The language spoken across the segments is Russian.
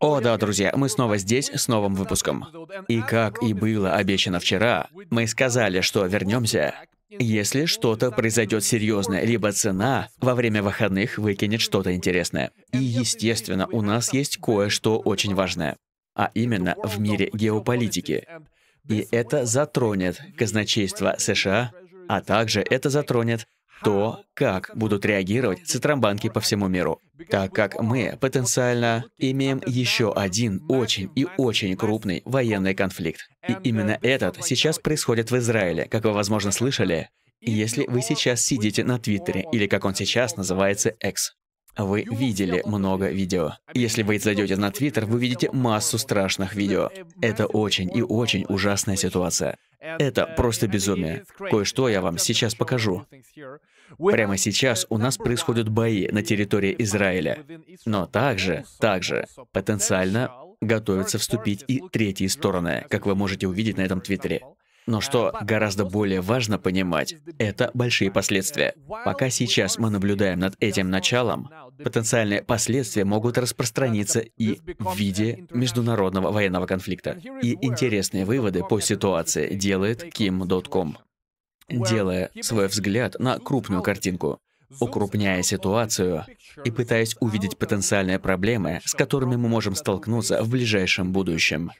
О да, друзья, мы снова здесь с новым выпуском. И как и было обещано вчера, мы сказали, что вернемся, если что-то произойдет серьезное, либо цена во время выходных выкинет что-то интересное. И, естественно, у нас есть кое-что очень важное, а именно в мире геополитики. И это затронет казначейство США, а также это затронет то, как будут реагировать центробанки по всему миру, так как мы потенциально имеем еще один очень и очень крупный военный конфликт. И именно этот сейчас происходит в Израиле, как вы, возможно, слышали, если вы сейчас сидите на Твиттере, или как он сейчас называется, X. Вы видели много видео. Если вы зайдете на Твиттер, вы видите массу страшных видео. Это очень и очень ужасная ситуация. Это uh, просто безумие. Кое-что я вам сейчас покажу. Прямо сейчас у нас происходят бои на территории Израиля. Но также, также, потенциально готовятся вступить и третьи стороны, как вы можете увидеть на этом твиттере. Но что гораздо более важно понимать, это большие последствия. Пока сейчас мы наблюдаем над этим началом, потенциальные последствия могут распространиться и в виде международного военного конфликта. И интересные выводы по ситуации делает Kim.com, делая свой взгляд на крупную картинку укрупняя ситуацию и пытаясь увидеть потенциальные проблемы, с которыми мы можем столкнуться в ближайшем будущем.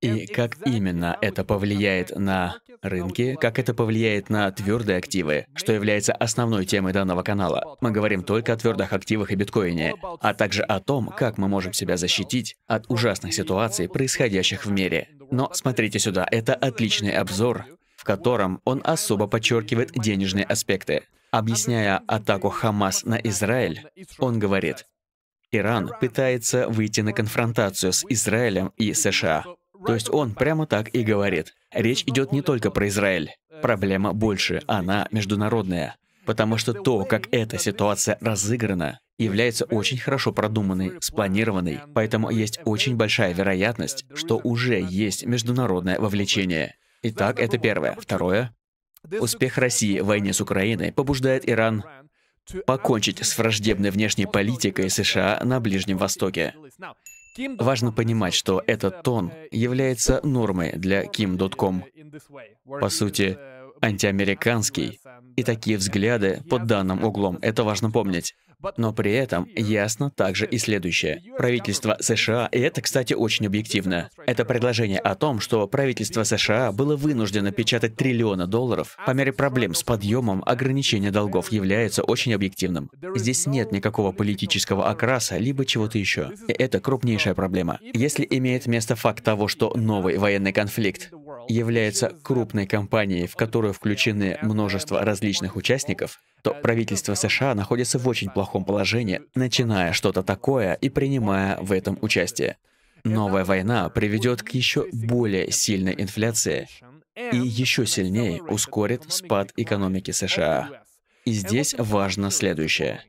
И как именно это повлияет на рынки, как это повлияет на твердые активы, что является основной темой данного канала. Мы говорим только о твердых активах и биткоине, а также о том, как мы можем себя защитить от ужасных ситуаций, происходящих в мире. Но смотрите сюда, это отличный обзор, в котором он особо подчеркивает денежные аспекты. Объясняя атаку Хамас на Израиль, он говорит, Иран пытается выйти на конфронтацию с Израилем и США. То есть он прямо так и говорит. Речь идет не только про Израиль. Проблема больше, она международная. Потому что то, как эта ситуация разыграна, является очень хорошо продуманной, спланированной, поэтому есть очень большая вероятность, что уже есть международное вовлечение. Итак, это первое. Второе. Успех России в войне с Украиной побуждает Иран покончить с враждебной внешней политикой США на Ближнем Востоке. Важно понимать, что этот тон является нормой для Kim.com. По сути, антиамериканский и такие взгляды под данным углом. Это важно помнить. Но при этом ясно также и следующее. Правительство США, и это, кстати, очень объективно, это предложение о том, что правительство США было вынуждено печатать триллиона долларов по мере проблем с подъемом ограничения долгов является очень объективным. Здесь нет никакого политического окраса, либо чего-то еще. И это крупнейшая проблема. Если имеет место факт того, что новый военный конфликт является крупной компанией, в которую включены множество различных участников, то правительство США находится в очень плохом положении, начиная что-то такое и принимая в этом участие. Новая война приведет к еще более сильной инфляции и еще сильнее ускорит спад экономики США. И здесь важно следующее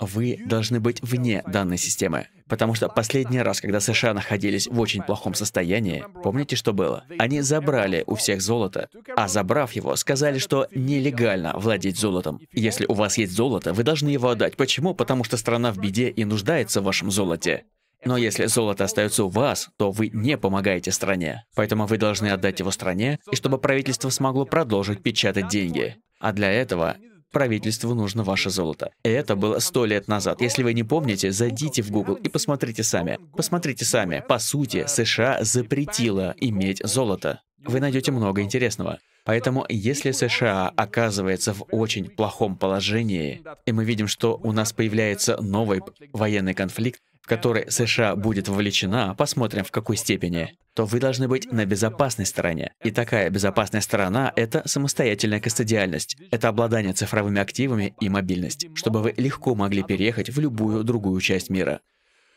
вы должны быть вне данной системы. Потому что последний раз, когда США находились в очень плохом состоянии, помните, что было? Они забрали у всех золото, а забрав его, сказали, что нелегально владеть золотом. Если у вас есть золото, вы должны его отдать. Почему? Потому что страна в беде и нуждается в вашем золоте. Но если золото остается у вас, то вы не помогаете стране. Поэтому вы должны отдать его стране, и чтобы правительство смогло продолжить печатать деньги. А для этого правительству нужно ваше золото. Это было сто лет назад. Если вы не помните, зайдите в Google и посмотрите сами. Посмотрите сами. По сути, США запретила иметь золото. Вы найдете много интересного. Поэтому, если США оказывается в очень плохом положении, и мы видим, что у нас появляется новый военный конфликт, в который США будет вовлечена, посмотрим в какой степени, то вы должны быть на безопасной стороне. И такая безопасная сторона — это самостоятельная кастодиальность, это обладание цифровыми активами и мобильность, чтобы вы легко могли переехать в любую другую часть мира.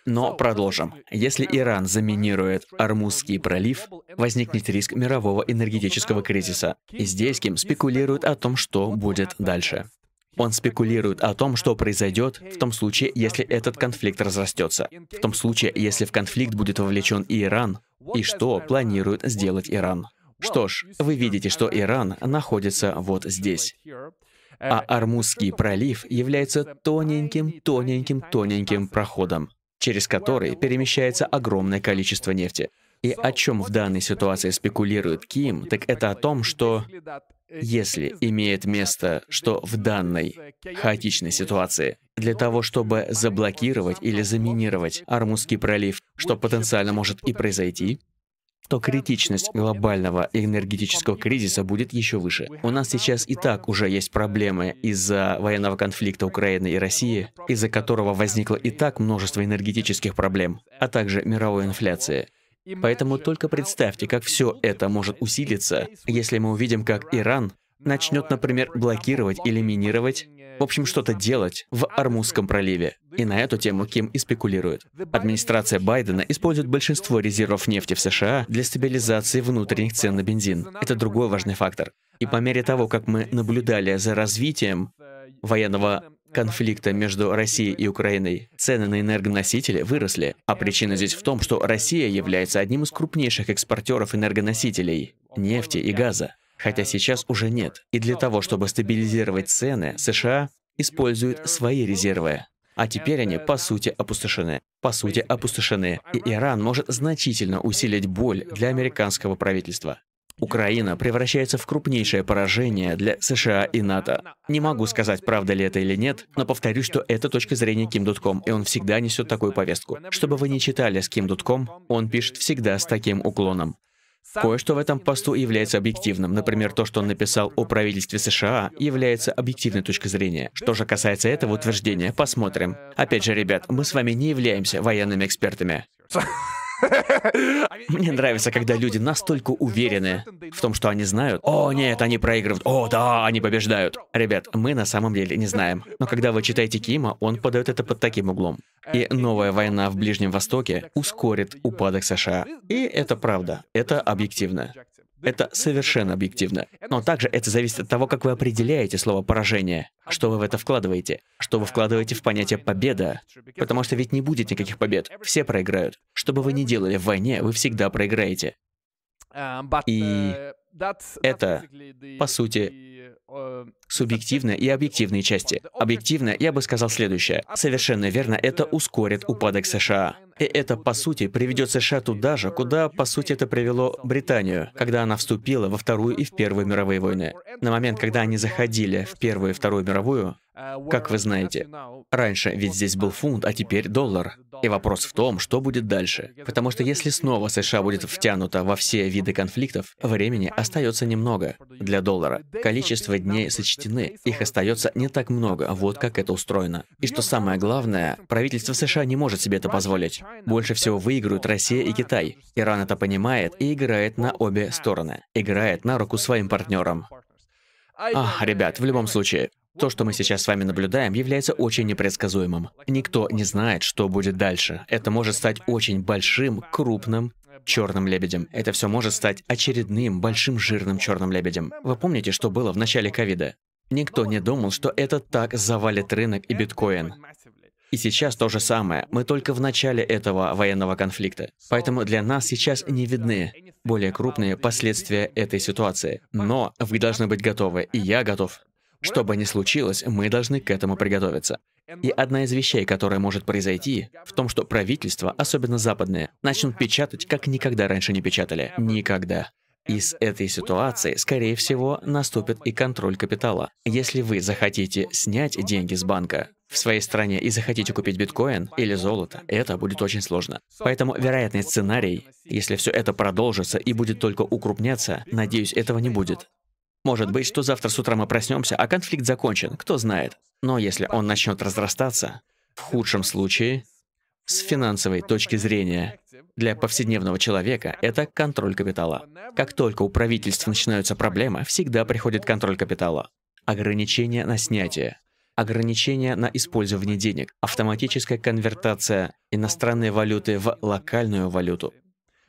Но продолжим. Если Иран заминирует Армузский пролив, возникнет риск мирового энергетического кризиса. И здесь Ким спекулирует о том, что будет дальше. Он спекулирует о том, что произойдет в том случае, если этот конфликт разрастется, в том случае, если в конфликт будет вовлечен и Иран, и что планирует сделать Иран. Что ж, вы видите, что Иран находится вот здесь. А Армузский пролив является тоненьким, тоненьким, тоненьким проходом через который перемещается огромное количество нефти. И о чем в данной ситуации спекулирует Ким, так это о том, что если имеет место, что в данной хаотичной ситуации для того, чтобы заблокировать или заминировать Армузский пролив, что потенциально может и произойти, то критичность глобального энергетического кризиса будет еще выше. У нас сейчас и так уже есть проблемы из-за военного конфликта Украины и России, из-за которого возникло и так множество энергетических проблем, а также мировой инфляции. Поэтому только представьте, как все это может усилиться, если мы увидим, как Иран начнет, например, блокировать или минировать в общем, что-то делать в Армузском проливе. И на эту тему Ким и спекулирует. Администрация Байдена использует большинство резервов нефти в США для стабилизации внутренних цен на бензин. Это другой важный фактор. И по мере того, как мы наблюдали за развитием военного конфликта между Россией и Украиной цены на энергоносители выросли, а причина здесь в том, что Россия является одним из крупнейших экспортеров энергоносителей, нефти и газа хотя сейчас уже нет. И для того, чтобы стабилизировать цены, США используют свои резервы. А теперь они, по сути, опустошены. По сути, опустошены. И Иран может значительно усилить боль для американского правительства. Украина превращается в крупнейшее поражение для США и НАТО. Не могу сказать, правда ли это или нет, но повторю, что это точка зрения Ким Дудком, и он всегда несет такую повестку. Чтобы вы не читали с Ким Дудком, он пишет всегда с таким уклоном. Кое-что в этом посту является объективным. Например, то, что он написал о правительстве США, является объективной точкой зрения. Что же касается этого утверждения, посмотрим. Опять же, ребят, мы с вами не являемся военными экспертами. Мне нравится, когда люди настолько уверены в том, что они знают. О, нет, они проигрывают. О, да, они побеждают. Ребят, мы на самом деле не знаем. Но когда вы читаете Кима, он подает это под таким углом. И новая война в Ближнем Востоке ускорит упадок США. И это правда. Это объективно. Это совершенно объективно. Но также это зависит от того, как вы определяете слово «поражение», что вы в это вкладываете, что вы вкладываете в понятие «победа». Потому что ведь не будет никаких побед, все проиграют. Что бы вы ни делали в войне, вы всегда проиграете. И э, это, по сути, э, субъективная и объективные части. Объективно я бы сказал следующее. Совершенно верно, это ускорит упадок США. И это, по сути, приведет США туда же, куда, по сути, это привело Британию, когда она вступила во Вторую и в Первую мировые войны. На момент, когда они заходили в Первую и Вторую мировую, как вы знаете, раньше ведь здесь был фунт, а теперь доллар. И вопрос в том, что будет дальше. Потому что если снова США будет втянута во все виды конфликтов, времени остается немного для доллара. Количество дней сочтены, их остается не так много, вот как это устроено. И что самое главное, правительство США не может себе это позволить. Больше всего выиграют Россия и Китай. Иран это понимает и играет на обе стороны. Играет на руку своим партнерам. А, ребят, в любом случае, то, что мы сейчас с вами наблюдаем, является очень непредсказуемым. Никто не знает, что будет дальше. Это может стать очень большим, крупным черным лебедем. Это все может стать очередным большим жирным черным лебедем. Вы помните, что было в начале ковида? Никто не думал, что это так завалит рынок и биткоин. И сейчас то же самое. Мы только в начале этого военного конфликта. Поэтому для нас сейчас не видны более крупные последствия этой ситуации. Но вы должны быть готовы, и я готов что бы ни случилось, мы должны к этому приготовиться. И одна из вещей, которая может произойти, в том, что правительство, особенно западное, начнут печатать, как никогда раньше не печатали. Никогда. И с этой ситуации, скорее всего, наступит и контроль капитала. Если вы захотите снять деньги с банка в своей стране и захотите купить биткоин или золото, это будет очень сложно. Поэтому вероятный сценарий, если все это продолжится и будет только укрупняться, надеюсь, этого не будет, может быть, что завтра с утра мы проснемся, а конфликт закончен, кто знает. Но если он начнет разрастаться, в худшем случае, с финансовой точки зрения, для повседневного человека это контроль капитала. Как только у правительства начинаются проблемы, всегда приходит контроль капитала. Ограничение на снятие, ограничение на использование денег, автоматическая конвертация иностранной валюты в локальную валюту.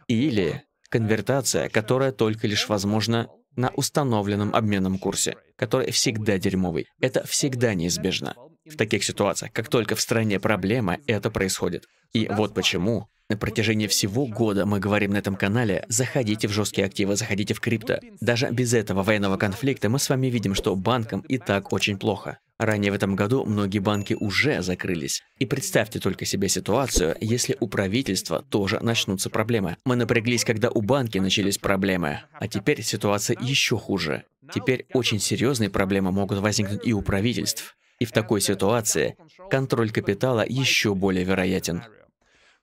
Или конвертация, которая только лишь возможна на установленном обменном курсе, который всегда дерьмовый. Это всегда неизбежно в таких ситуациях. Как только в стране проблема, это происходит. И вот почему на протяжении всего года мы говорим на этом канале, заходите в жесткие активы, заходите в крипто. Даже без этого военного конфликта мы с вами видим, что банкам и так очень плохо. Ранее в этом году многие банки уже закрылись. И представьте только себе ситуацию, если у правительства тоже начнутся проблемы. Мы напряглись, когда у банки начались проблемы. А теперь ситуация еще хуже. Теперь очень серьезные проблемы могут возникнуть и у правительств. И в такой ситуации контроль капитала еще более вероятен.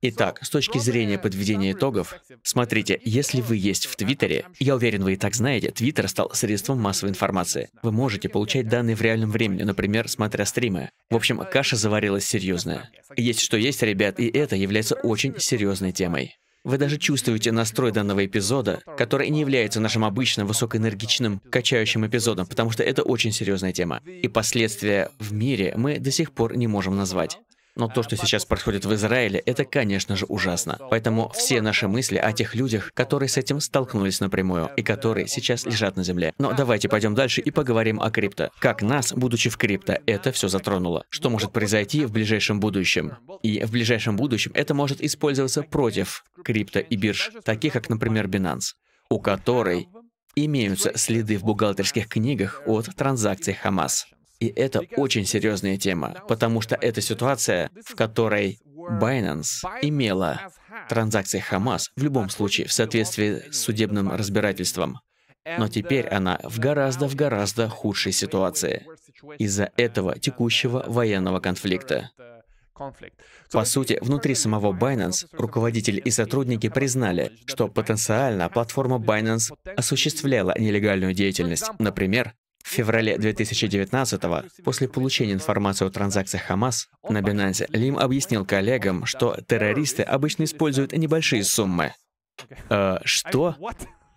Итак, с точки зрения подведения итогов, смотрите, если вы есть в Твиттере, я уверен, вы и так знаете, Твиттер стал средством массовой информации. Вы можете получать данные в реальном времени, например, смотря стримы. В общем, каша заварилась серьезная. Есть что есть, ребят, и это является очень серьезной темой. Вы даже чувствуете настрой данного эпизода, который не является нашим обычным высокоэнергичным, качающим эпизодом, потому что это очень серьезная тема. И последствия в мире мы до сих пор не можем назвать. Но то, что сейчас происходит в Израиле, это, конечно же, ужасно. Поэтому все наши мысли о тех людях, которые с этим столкнулись напрямую и которые сейчас лежат на земле. Но давайте пойдем дальше и поговорим о крипто. Как нас, будучи в крипто, это все затронуло. Что может произойти в ближайшем будущем? И в ближайшем будущем это может использоваться против крипто и бирж, таких как, например, Binance, у которой имеются следы в бухгалтерских книгах от транзакций Хамас. И это очень серьезная тема, потому что это ситуация, в которой Binance имела транзакции ХАМАС, в любом случае в соответствии с судебным разбирательством. Но теперь она в гораздо, в гораздо худшей ситуации из-за этого текущего военного конфликта. По сути, внутри самого Binance руководитель и сотрудники признали, что потенциально платформа Binance осуществляла нелегальную деятельность. Например, в феврале 2019 года, после получения информации о транзакциях Хамас на Binance, Лим объяснил коллегам, что террористы обычно используют небольшие суммы. Э, что?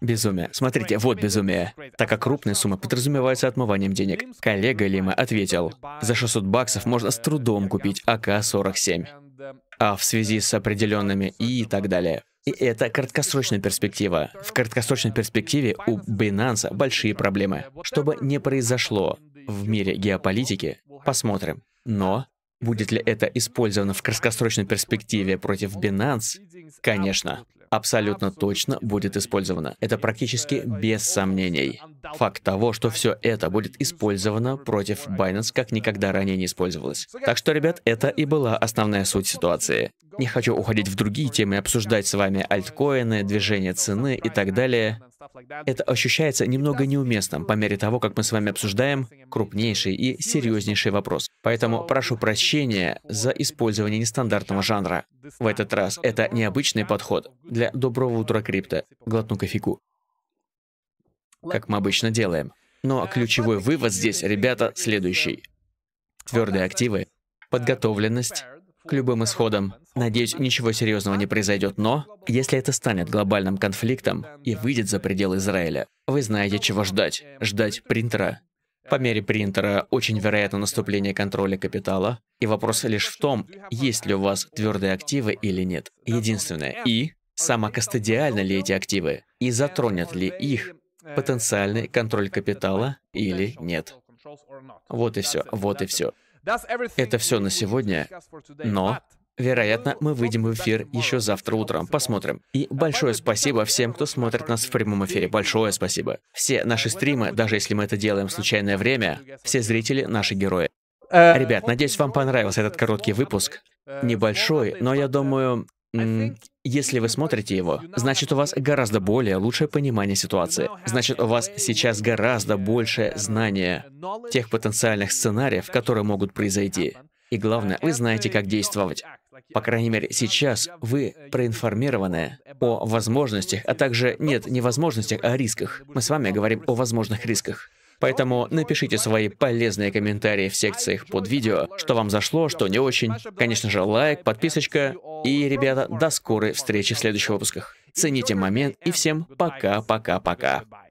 Безумие. Смотрите, вот безумие. Так как крупные суммы подразумеваются отмыванием денег. Коллега Лима ответил, за 600 баксов можно с трудом купить АК-47. А в связи с определенными и так далее. И это краткосрочная перспектива. В краткосрочной перспективе у Binance большие проблемы. Что бы ни произошло в мире геополитики, посмотрим. Но будет ли это использовано в краткосрочной перспективе против Binance? Конечно, абсолютно точно будет использовано. Это практически без сомнений. Факт того, что все это будет использовано против Binance, как никогда ранее не использовалось. Так что, ребят, это и была основная суть ситуации. Не хочу уходить в другие темы, обсуждать с вами альткоины, движение цены и так далее. Это ощущается немного неуместным по мере того, как мы с вами обсуждаем крупнейший и серьезнейший вопрос. Поэтому прошу прощения за использование нестандартного жанра. В этот раз это необычный подход для доброго утра крипто. Глотну кофейку. Как мы обычно делаем. Но ключевой вывод здесь, ребята, следующий. Твердые активы, подготовленность, к любым исходам. Надеюсь, ничего серьезного не произойдет, но если это станет глобальным конфликтом и выйдет за пределы Израиля, вы знаете, чего ждать. Ждать принтера. По мере принтера очень вероятно наступление контроля капитала, и вопрос лишь в том, есть ли у вас твердые активы или нет. Единственное, и самокастодиально ли эти активы, и затронет ли их потенциальный контроль капитала или нет. Вот и все, вот и все. Это все на сегодня, но а, Вероятно, мы ну, выйдем в эфир еще завтра утром. Посмотрим. И большое спасибо всем, кто смотрит нас в прямом эфире. Большое спасибо. Все наши стримы, даже если мы это делаем в случайное время, все зрители — наши герои. Э, Ребят, надеюсь, вам понравился этот короткий выпуск. Э, Небольшой, но я думаю, если вы смотрите его, значит у вас гораздо более лучшее понимание ситуации. Значит у вас сейчас гораздо больше знания тех потенциальных сценариев, которые могут произойти. И главное, вы знаете, как действовать. По крайней мере, сейчас вы проинформированы о возможностях, а также нет, не возможностях, а рисках. Мы с вами говорим о возможных рисках. Поэтому напишите свои полезные комментарии в секциях под видео, что вам зашло, что не очень. Конечно же, лайк, подписочка. И, ребята, до скорой встречи в следующих выпусках. Цените момент и всем пока-пока-пока.